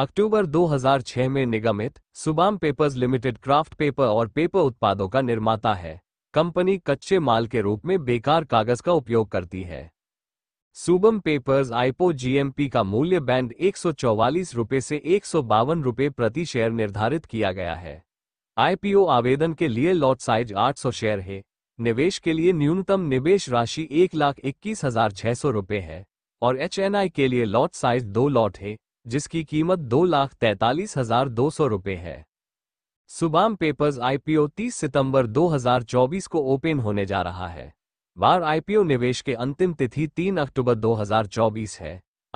अक्टूबर 2006 में निगमित Subam papers limited kraft paper और पेपर उत्पादों का निर्माता है कंपनी कच्चे माल के रूप में बेकार कागज का उपयोग करती है सुबम पेपर्स आईपो जीएमपी का मूल्य बैंड एक रुपए से एक रुपए प्रति शेयर निर्धारित किया गया है आईपीओ आवेदन के लिए लॉट साइज 800 शेयर है निवेश के लिए न्यूनतम निवेश राशि एक लाख इक्कीस हजार छह सौ रुपए है और एच के लिए लॉट साइज दो लॉट है जिसकी कीमत दो लाख तैतालीस हजार दो सौ रुपये है सुबाम पेपर्स आईपीओ 30 सितंबर 2024 को ओपन होने जा रहा है बार आईपीओ निवेश के अंतिम तिथि 3 अक्टूबर 2024 है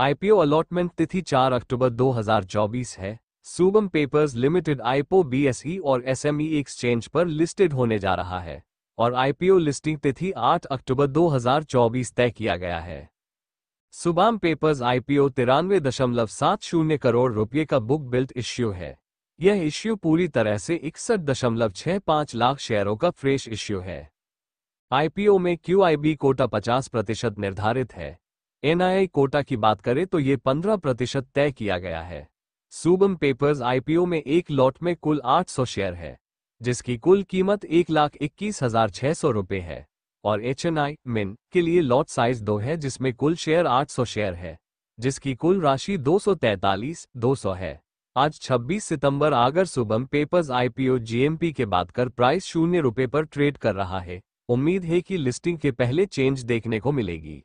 आईपीओ अलॉटमेंट तिथि 4 अक्टूबर 2024 है Subam papers limited IPO BSE और एसएमई एक्सचेंज पर लिस्टेड होने जा रहा है और आईपीओ लिस्टिंग तिथि 8 अक्टूबर 2024 तय किया गया है सुबाम पेपर्स आईपीओ तिरानवे दशमलव सात शून्य करोड़ रुपये का बुक बिल्ट इश्यू है यह इश्यू पूरी तरह से इकसठ दशमलव छह पांच लाख शेयरों का फ्रेश इश्यू है आईपीओ में क्यूआईबी कोटा पचास प्रतिशत निर्धारित है एनआईआई कोटा की बात करें तो ये पंद्रह प्रतिशत तय किया गया है सुबम पेपर्स आईपीओ में एक लॉट में कुल 800 शेयर है जिसकी कुल कीमत एक लाख इक्कीस हजार छह सौ रुपये है और एच एन आई मिन के लिए लॉट साइज दो है जिसमें कुल शेयर 800 शेयर है जिसकी कुल राशि दो सौ है आज 26 सितंबर आगर सुबह पेपर्स आईपीओ जीएमपी के बाद कर प्राइस शून्य रुपए पर ट्रेड कर रहा है उम्मीद है कि लिस्टिंग के पहले चेंज देखने को मिलेगी